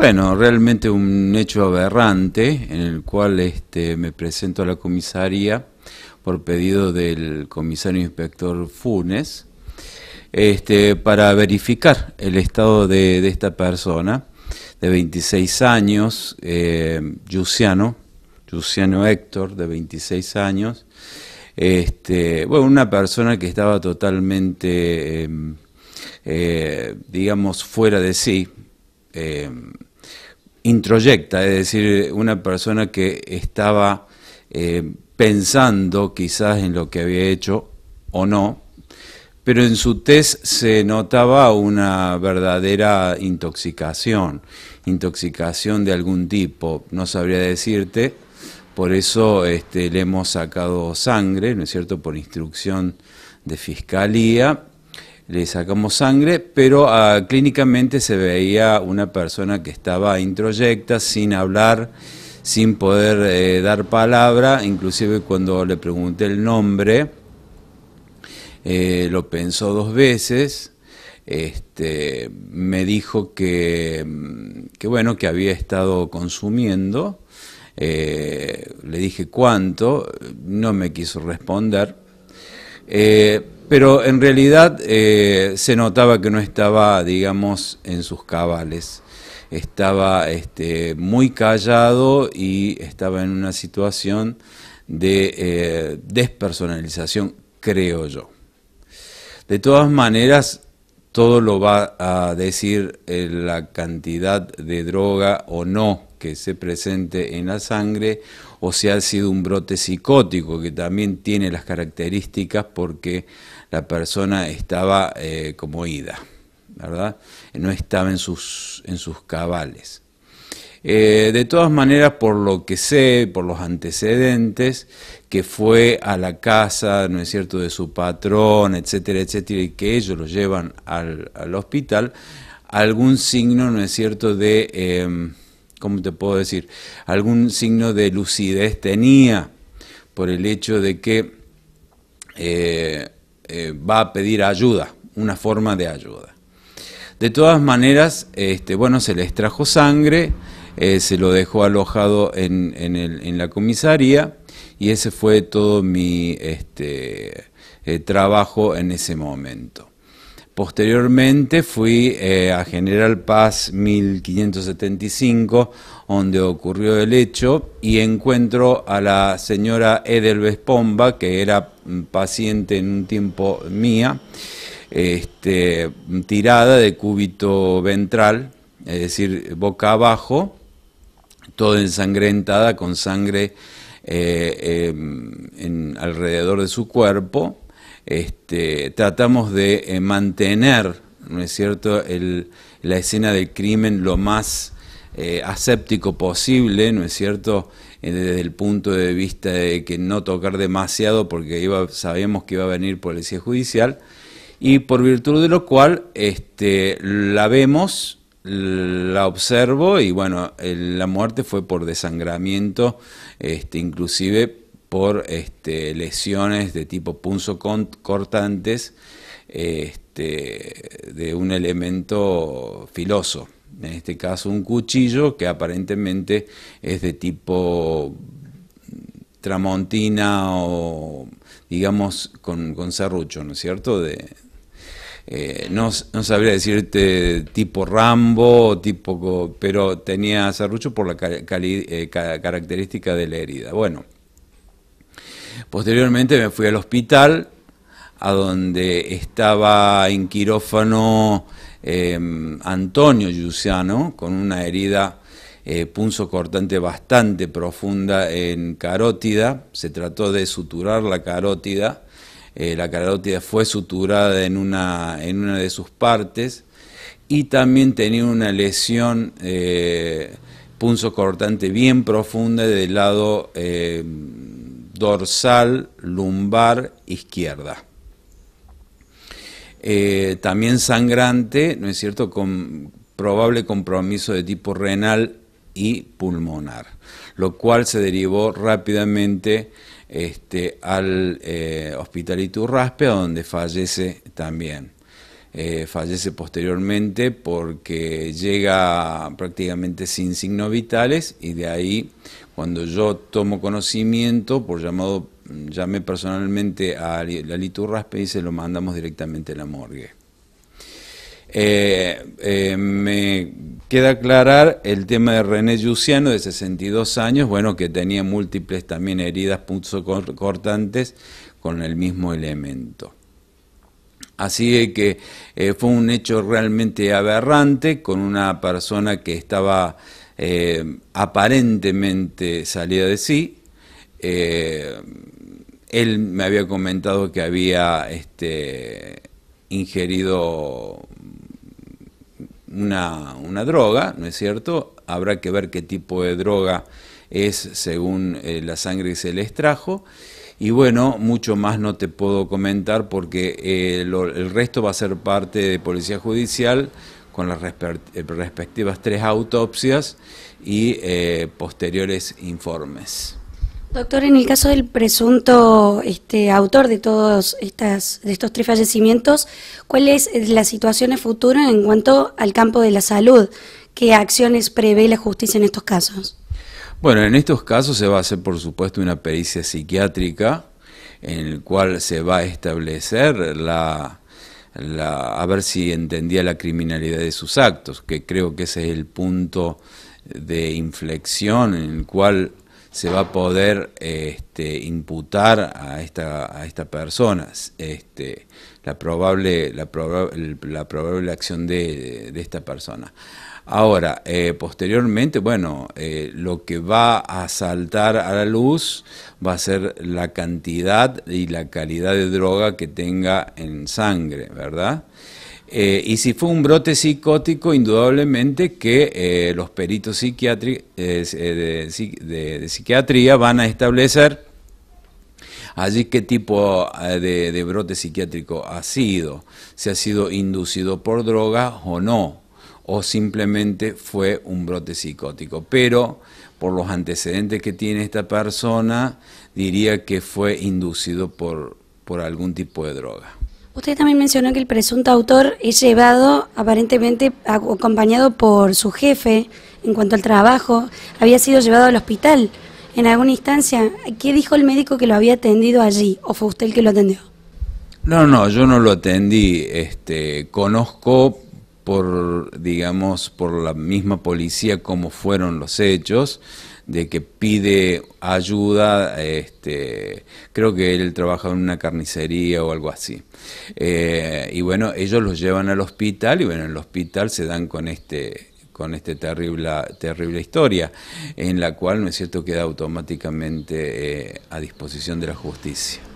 Bueno, realmente un hecho aberrante en el cual este, me presento a la comisaría por pedido del comisario inspector Funes este, para verificar el estado de, esta persona de 26 años, eh, Luciano, Luciano Héctor de 26 años, este, bueno, una persona que estaba totalmente, em, eh, digamos, fuera de sí. Eh, introyecta, es decir, una persona que estaba eh, pensando quizás en lo que había hecho o no, pero en su test se notaba una verdadera intoxicación, intoxicación de algún tipo, no sabría decirte, por eso este, le hemos sacado sangre, ¿no es cierto?, por instrucción de fiscalía, le sacamos sangre, pero ah, clínicamente se veía una persona que estaba introyecta, sin hablar, sin poder eh, dar palabra, inclusive cuando le pregunté el nombre, eh, lo pensó dos veces, este, me dijo que, mm, que, bueno, que había estado consumiendo, eh, le dije cuánto, no me quiso responder. Pero en realidad eh, se notaba que no estaba, digamos, en sus cabales. Estaba este, muy callado y estaba en una situación de eh, despersonalización, creo yo. De todas maneras, todo lo va a decir eh, la cantidad de droga o no que se presente en la sangre o si ha sido un brote psicótico, que también tiene las características porque la persona estaba eh, como ida, ¿verdad? No estaba en sus, en sus cabales. Eh, de todas maneras, por lo que sé, por los antecedentes, que fue a la casa, ¿no es cierto?, de su patrón, etcétera, etcétera, y que ellos lo llevan al, hospital, algún signo, ¿no es cierto?, de... Em, ¿cómo te puedo decir? Algún signo de lucidez tenía por el hecho de que eh, eh, va a pedir ayuda, una forma de ayuda. De todas maneras, este, bueno, se le extrajo sangre, eh, se lo dejó alojado en, la comisaría y ese fue todo mi este, trabajo en ese momento. Posteriormente fui eh, a General Paz 1575, donde ocurrió el hecho, y encuentro a la señora Edel Pomba, que era paciente en un tiempo mía, este, tirada de cúbito ventral, es decir, boca abajo, toda ensangrentada con sangre eh, em, alrededor de su cuerpo este, tratamos de eh, mantener, ¿no es cierto?, la escena del crimen lo más eh, aséptico posible, ¿no es cierto?, eh, desde el punto de vista de que no tocar demasiado porque sabíamos que iba a venir policía judicial, y por virtud de lo cual este, la vemos, la observo y bueno, la muerte fue por desangramiento, este, inclusive por este, lesiones de tipo punzo cortantes este, de un elemento filoso. En este caso un cuchillo que aparentemente es de tipo tramontina o digamos con, con serrucho, ¿no es cierto? Eh, no, sabría decirte tipo Rambo, tipo, pero tenía serrucho por la eh, característica de la herida. Bueno, Posteriormente me fui al hospital, a donde estaba en quirófano em, Antonio Luciano con una herida eh, punzo cortante bastante profunda en carótida, se trató de suturar la carótida, eh, la carótida fue suturada en una, en una de sus partes y también tenía una lesión eh, punzo cortante bien profunda del lado em, dorsal, lumbar, izquierda. Eh, también sangrante, ¿no es cierto?, con probable compromiso de tipo renal y pulmonar, lo cual se derivó rápidamente este, al eh, Hospital Iturraspe, donde fallece también. Eh, fallece posteriormente porque llega prácticamente sin signos vitales y de ahí cuando yo tomo conocimiento, por llamado, llamé personalmente a la Liturraspe y se lo mandamos directamente a la morgue. Eh, eh, me queda aclarar el tema de René Luciano, de 62 años, bueno, que tenía múltiples también heridas cortantes con el mismo elemento. Así que eh, fue un hecho realmente aberrante con una persona que estaba eh, aparentemente salía de sí. Eh, él me había comentado que había este, ingerido una, una, droga, ¿no es cierto? Habrá que ver qué tipo de droga es según eh, la sangre que se le extrajo. Y bueno, mucho más no te puedo comentar porque el resto va a ser parte de Policía Judicial con las eh, respectivas tres autopsias y eh, posteriores informes. Doctor, en el caso del presunto este, autor de todos estas, estos tres fallecimientos, ¿cuál es eh, la situación futura en cuanto al campo de la salud? ¿Qué acciones prevé la justicia en estos casos? Bueno, en estos casos se va a hacer, por supuesto, una pericia psiquiátrica en el cual se va a establecer la, a ver si entendía la criminalidad de sus actos, que creo que ese es el punto de inflexión en el cual se va a poder este, imputar a esta, a persona. Este, la probable, la probable, la probable acción de, esta persona. Ahora, eh, posteriormente, bueno, eh, lo que va a saltar a la luz va a ser la cantidad y la calidad de droga que tenga en sangre, ¿verdad? Eh, y si fue un brote psicótico, indudablemente que los peritos de psiquiatría van a establecer Allí qué tipo eh, de, brote psiquiátrico ha sido, si ha sido inducido por droga o no, o simplemente fue un brote psicótico. Pero por los antecedentes que tiene esta persona, diría que fue inducido por, por algún tipo de droga. Usted también mencionó que el presunto autor es llevado aparentemente acompañado por su jefe en cuanto al trabajo, había sido llevado al hospital en alguna instancia, ¿qué dijo el médico que lo había atendido allí? ¿O fue usted el que lo atendió? No, no, yo no lo atendí. Este, conozco por, digamos, por la misma policía cómo fueron los hechos, de que pide ayuda, este, creo que él trabaja en una carnicería o algo así. Eh, y bueno, ellos lo llevan al hospital y bueno, en el hospital se dan con este con esta terrible, terrible historia, en la cual, ¿no es cierto?, queda automáticamente eh, a disposición de la justicia.